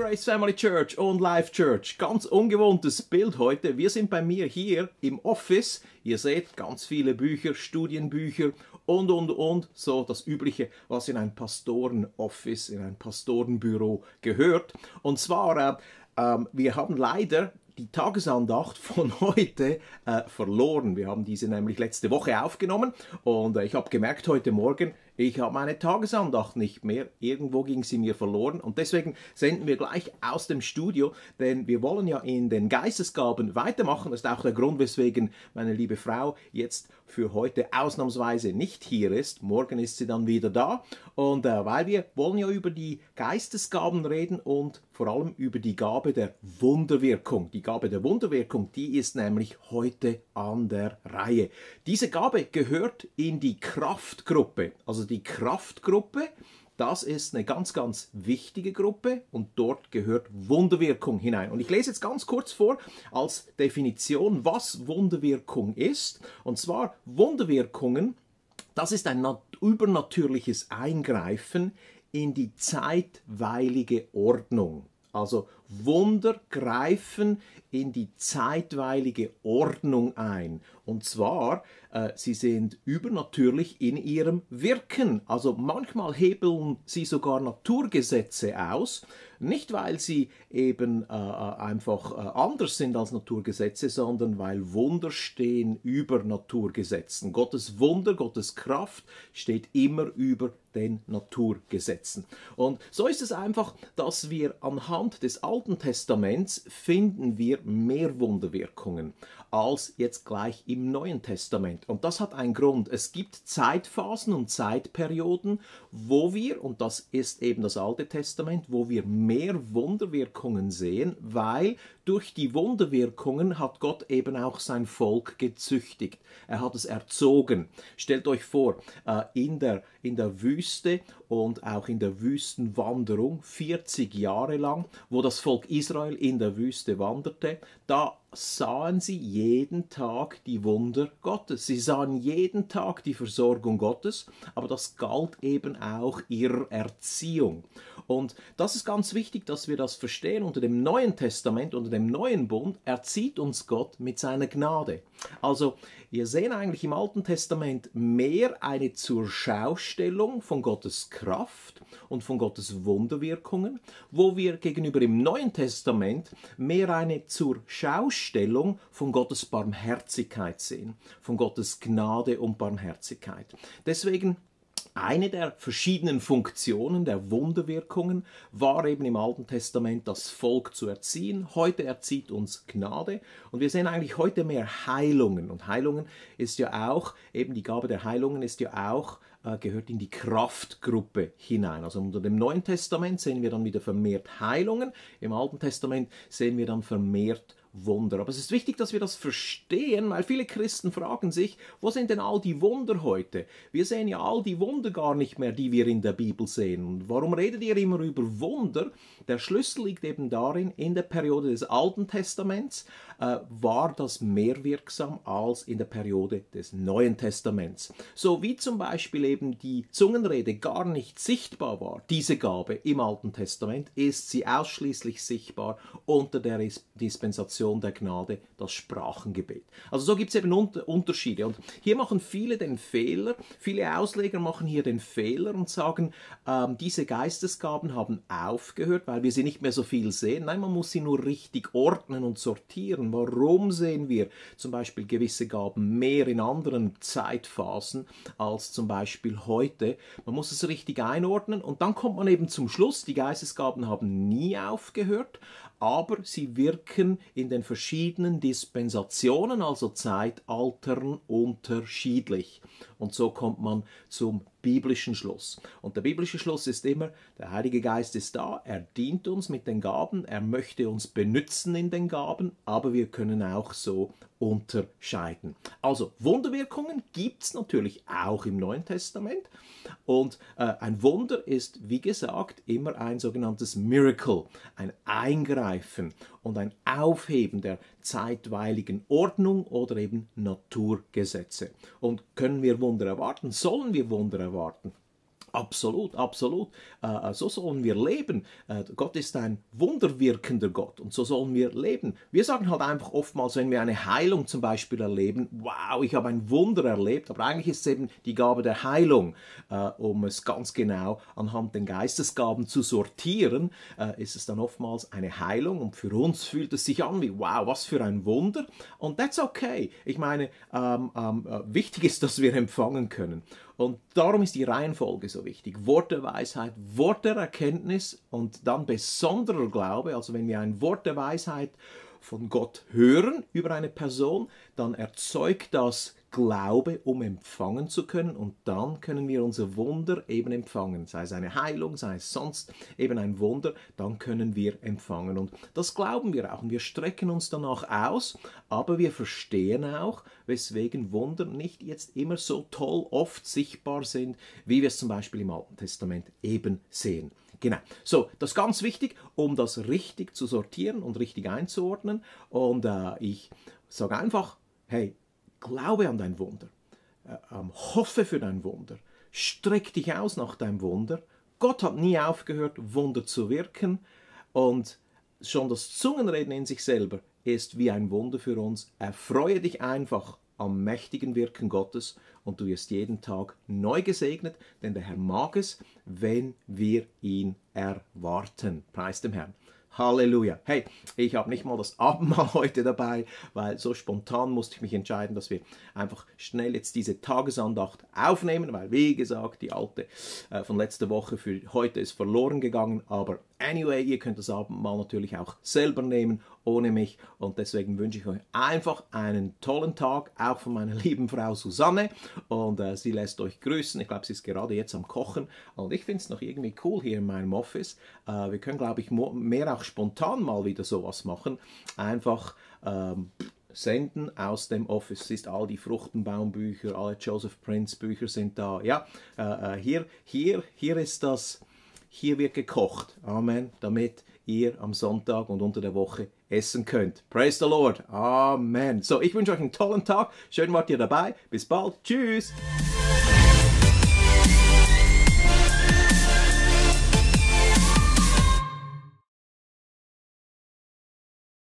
Grace Family Church und Life Church. Ganz ungewohntes Bild heute. Wir sind bei mir hier im Office. Ihr seht ganz viele Bücher, Studienbücher und, und, und. So das Übliche, was in ein Pastorenoffice, in ein Pastorenbüro gehört. Und zwar, äh, äh, wir haben leider die Tagesandacht von heute äh, verloren. Wir haben diese nämlich letzte Woche aufgenommen und äh, ich habe gemerkt heute Morgen, ich habe meine Tagesandacht nicht mehr, irgendwo ging sie mir verloren und deswegen senden wir gleich aus dem Studio, denn wir wollen ja in den Geistesgaben weitermachen. Das ist auch der Grund, weswegen meine liebe Frau jetzt für heute ausnahmsweise nicht hier ist. Morgen ist sie dann wieder da und äh, weil wir wollen ja über die Geistesgaben reden und vor allem über die Gabe der Wunderwirkung. Die Gabe der Wunderwirkung, die ist nämlich heute an der Reihe. Diese Gabe gehört in die Kraftgruppe. Also die Kraftgruppe. Das ist eine ganz, ganz wichtige Gruppe und dort gehört Wunderwirkung hinein. Und ich lese jetzt ganz kurz vor als Definition, was Wunderwirkung ist. Und zwar Wunderwirkungen, das ist ein übernatürliches Eingreifen in die zeitweilige Ordnung. Also Wunder greifen in die zeitweilige Ordnung ein. Und zwar, äh, sie sind übernatürlich in ihrem Wirken. Also manchmal hebeln sie sogar Naturgesetze aus. Nicht, weil sie eben äh, äh einfach äh, anders sind als Naturgesetze, sondern weil Wunder stehen über Naturgesetzen. Gottes Wunder, Gottes Kraft steht immer über den Naturgesetzen. Und so ist es einfach, dass wir anhand des Alten Testaments finden wir mehr Wunderwirkungen als jetzt gleich im Neuen Testament. Und das hat einen Grund. Es gibt Zeitphasen und Zeitperioden, wo wir, und das ist eben das Alte Testament, wo wir mehr Wunderwirkungen sehen, weil durch die Wunderwirkungen hat Gott eben auch sein Volk gezüchtigt. Er hat es erzogen. Stellt euch vor, äh, in der, in der Wüste, Wüste und auch in der Wüstenwanderung 40 Jahre lang, wo das Volk Israel in der Wüste wanderte, da sahen sie jeden Tag die Wunder Gottes. Sie sahen jeden Tag die Versorgung Gottes, aber das galt eben auch ihrer Erziehung. Und das ist ganz wichtig, dass wir das verstehen. Unter dem Neuen Testament, unter dem Neuen Bund, erzieht uns Gott mit seiner Gnade. Also, wir sehen eigentlich im Alten Testament mehr eine Zurschaustellung von Gottes Kraft und von Gottes Wunderwirkungen, wo wir gegenüber im Neuen Testament mehr eine Zurschaustellung von Gottes Barmherzigkeit sehen, von Gottes Gnade und Barmherzigkeit. Deswegen eine der verschiedenen Funktionen der Wunderwirkungen war eben im Alten Testament das Volk zu erziehen. Heute erzieht uns Gnade und wir sehen eigentlich heute mehr Heilungen. Und Heilungen ist ja auch, eben die Gabe der Heilungen ist ja auch äh, gehört in die Kraftgruppe hinein. Also unter dem Neuen Testament sehen wir dann wieder vermehrt Heilungen, im Alten Testament sehen wir dann vermehrt Wunder. Aber es ist wichtig, dass wir das verstehen, weil viele Christen fragen sich, wo sind denn all die Wunder heute? Wir sehen ja all die Wunder gar nicht mehr, die wir in der Bibel sehen. Und warum redet ihr immer über Wunder? Der Schlüssel liegt eben darin, in der Periode des Alten Testaments äh, war das mehr wirksam als in der Periode des Neuen Testaments. So wie zum Beispiel eben die Zungenrede gar nicht sichtbar war, diese Gabe im Alten Testament, ist sie ausschließlich sichtbar unter der Dispensation Aktion der Gnade das Sprachengebet. Also so gibt es eben Unterschiede. Und hier machen viele den Fehler, viele Ausleger machen hier den Fehler und sagen, ähm, diese Geistesgaben haben aufgehört, weil wir sie nicht mehr so viel sehen. Nein, man muss sie nur richtig ordnen und sortieren. Warum sehen wir zum Beispiel gewisse Gaben mehr in anderen Zeitphasen als zum Beispiel heute? Man muss es richtig einordnen und dann kommt man eben zum Schluss, die Geistesgaben haben nie aufgehört, aber sie wirken in in den verschiedenen Dispensationen, also Zeitaltern, unterschiedlich. Und so kommt man zum biblischen Schluss. Und der biblische Schluss ist immer, der Heilige Geist ist da, er dient uns mit den Gaben, er möchte uns benützen in den Gaben, aber wir können auch so unterscheiden. Also Wunderwirkungen gibt es natürlich auch im Neuen Testament, und äh, ein Wunder ist, wie gesagt, immer ein sogenanntes Miracle, ein Eingreifen und ein Aufheben der zeitweiligen Ordnung oder eben Naturgesetze. Und können wir Wunder erwarten? Sollen wir Wunder erwarten? Absolut, absolut. Äh, äh, so sollen wir leben. Äh, Gott ist ein wunderwirkender Gott und so sollen wir leben. Wir sagen halt einfach oftmals, wenn wir eine Heilung zum Beispiel erleben, wow, ich habe ein Wunder erlebt, aber eigentlich ist es eben die Gabe der Heilung. um es ganz genau anhand den Geistesgaben zu sortieren, ist es dann oftmals eine Heilung und für uns fühlt es sich an wie, wow, was für ein Wunder. Und that's okay. Ich meine, ähm, ähm, wichtig ist, dass wir empfangen können. Und darum ist die Reihenfolge so wichtig. Wort der Weisheit, Wort der Erkenntnis und dann besonderer Glaube. Also wenn wir ein Wort der Weisheit von Gott hören über eine Person, dann erzeugt das Glaube, um empfangen zu können. Und dann können wir unser Wunder eben empfangen. Sei es eine Heilung, sei es sonst eben ein Wunder, dann können wir empfangen. Und das glauben wir auch. Und wir strecken uns danach aus, aber wir verstehen auch, weswegen Wunder nicht jetzt immer so toll oft sichtbar sind, wie wir es zum Beispiel im Alten Testament eben sehen. Genau. So, das ist ganz wichtig, um das richtig zu sortieren und richtig einzuordnen. Und äh, ich sage einfach, hey, Glaube an dein Wunder, äh, ähm, hoffe für dein Wunder, streck dich aus nach deinem Wunder. Gott hat nie aufgehört, Wunder zu wirken und schon das Zungenreden in sich selber ist wie ein Wunder für uns. Erfreue dich einfach am mächtigen Wirken Gottes und du wirst jeden Tag neu gesegnet, denn der Herr mag es, wenn wir ihn erwarten. Preis dem Herrn. Halleluja. Hey, ich habe nicht mal das Abendmahl heute dabei, weil so spontan musste ich mich entscheiden, dass wir einfach schnell jetzt diese Tagesandacht aufnehmen, weil wie gesagt, die alte äh, von letzter Woche für heute ist verloren gegangen. Aber anyway, ihr könnt das Abendmahl natürlich auch selber nehmen ohne mich. Und deswegen wünsche ich euch einfach einen tollen Tag, auch von meiner lieben Frau Susanne. Und äh, sie lässt euch grüßen. Ich glaube, sie ist gerade jetzt am Kochen. Und ich finde es noch irgendwie cool hier in meinem Office. Äh, wir können, glaube ich, mehr auch spontan mal wieder sowas machen. Einfach. Ähm, senden aus dem Office. Siehst all die Fruchtenbaumbücher, alle Joseph Prince Bücher sind da. Ja, äh, äh hier, hier, hier ist das. Hier wird gekocht. Amen. Damit ihr am Sonntag und unter der Woche essen könnt. Praise the Lord. Amen. So, ich wünsche euch einen tollen Tag. Schön wart ihr dabei. Bis bald. Tschüss.